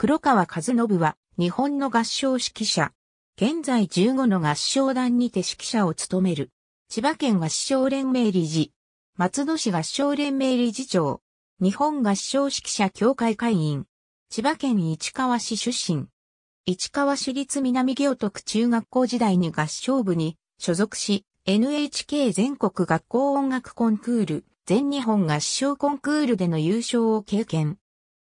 黒川和信は日本の合唱指揮者。現在15の合唱団にて指揮者を務める。千葉県合唱連盟理事。松戸市合唱連盟理事長。日本合唱指揮者協会会員。千葉県市川市出身。市川市立南行徳中学校時代に合唱部に所属し、NHK 全国学校音楽コンクール、全日本合唱コンクールでの優勝を経験。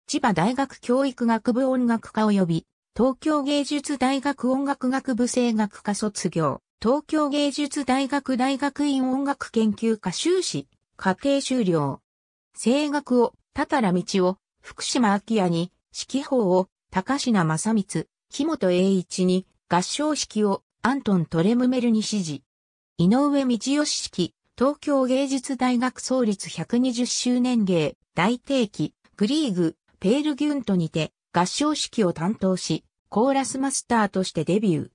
千葉大学教育学部音楽科及び、東京芸術大学音楽学部声楽科卒業、東京芸術大学大学院音楽研究科修士、課程修了。声楽を、たたら道を、福島明也に、指揮法を、高品正光、木本栄一に、合唱式を、アントン・トレムメルに指示。井上道義式、東京芸術大学創立120周年芸、大定期、グリーグ、ペールギュントにて合唱式を担当し、コーラスマスターとしてデビュー。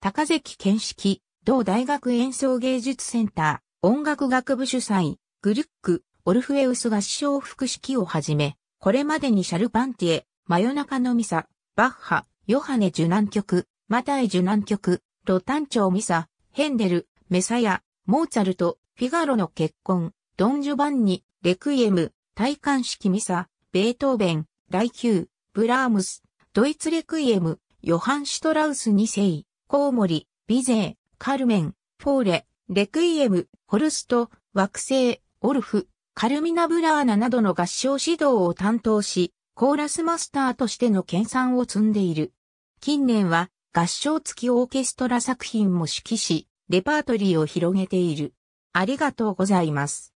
高関健式、同大学演奏芸術センター、音楽学部主催、グルック、オルフェウス合唱副式をはじめ、これまでにシャルパンティエ、真夜中のミサ、バッハ、ヨハネ受難曲、マタイ受難曲、ロタンチョミサ、ヘンデル、メサヤ、モーツァルト、フィガロの結婚、ドン・ジョバンニ、レクイエム、戴冠式ミサ、ベートーベン、ライキュー、ブラームス、ドイツレクイエム、ヨハン・シュトラウス2世、コウモリ、ビゼー、カルメン、フォーレ、レクイエム、ホルスト、惑星、オルフ、カルミナ・ブラーナなどの合唱指導を担当し、コーラスマスターとしての研鑽を積んでいる。近年は合唱付きオーケストラ作品も指揮し、レパートリーを広げている。ありがとうございます。